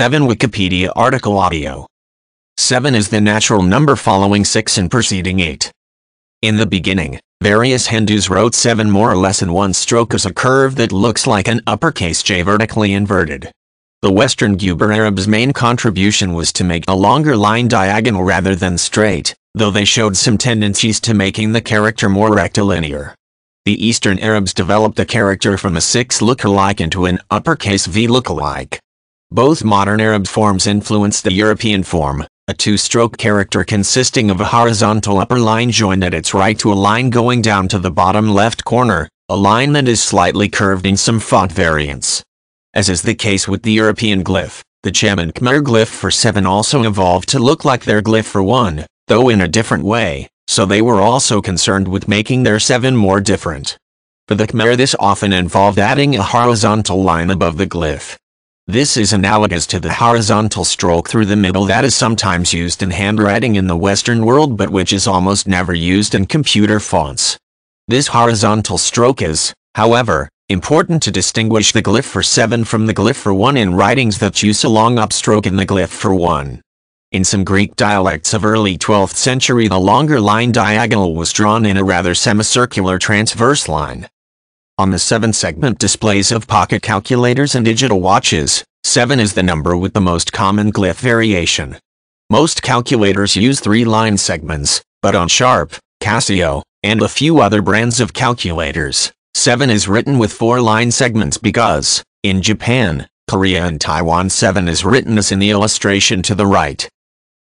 7 Wikipedia article audio. 7 is the natural number following 6 and preceding 8. In the beginning, various Hindus wrote 7 more or less in one stroke as a curve that looks like an uppercase J vertically inverted. The Western Guber Arabs' main contribution was to make a longer line diagonal rather than straight, though they showed some tendencies to making the character more rectilinear. The Eastern Arabs developed the character from a 6 lookalike into an uppercase V lookalike. Both modern Arab forms influenced the European form, a two-stroke character consisting of a horizontal upper line joined at its right to a line going down to the bottom left corner, a line that is slightly curved in some font variants. As is the case with the European glyph, the Chaman Khmer glyph for 7 also evolved to look like their glyph for 1, though in a different way, so they were also concerned with making their 7 more different. For the Khmer this often involved adding a horizontal line above the glyph, this is analogous to the horizontal stroke through the middle that is sometimes used in handwriting in the Western world but which is almost never used in computer fonts. This horizontal stroke is, however, important to distinguish the glyph for 7 from the glyph for 1 in writings that use a long upstroke in the glyph for 1. In some Greek dialects of early 12th century the longer line diagonal was drawn in a rather semicircular transverse line, on the seven segment displays of pocket calculators and digital watches. 7 is the number with the most common glyph variation. Most calculators use three line segments, but on Sharp, Casio, and a few other brands of calculators, 7 is written with four line segments because, in Japan, Korea and Taiwan 7 is written as in the illustration to the right.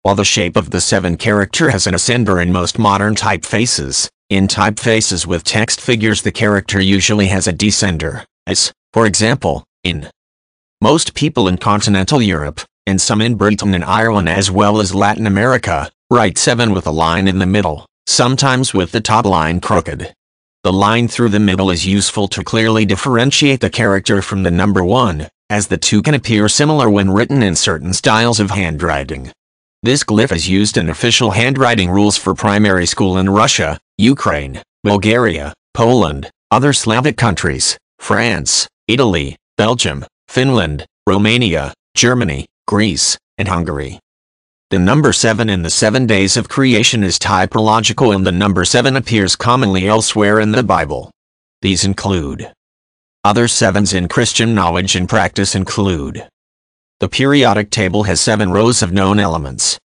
While the shape of the 7 character has an ascender in most modern typefaces, in typefaces with text figures the character usually has a descender, as, for example, in most people in continental Europe, and some in Britain and Ireland as well as Latin America, write 7 with a line in the middle, sometimes with the top line crooked. The line through the middle is useful to clearly differentiate the character from the number 1, as the two can appear similar when written in certain styles of handwriting. This glyph is used in official handwriting rules for primary school in Russia, Ukraine, Bulgaria, Poland, other Slavic countries, France, Italy, Belgium, Finland, Romania, Germany, Greece, and Hungary. The number 7 in the seven days of creation is typological and the number 7 appears commonly elsewhere in the Bible. These include Other sevens in Christian knowledge and practice include The periodic table has seven rows of known elements,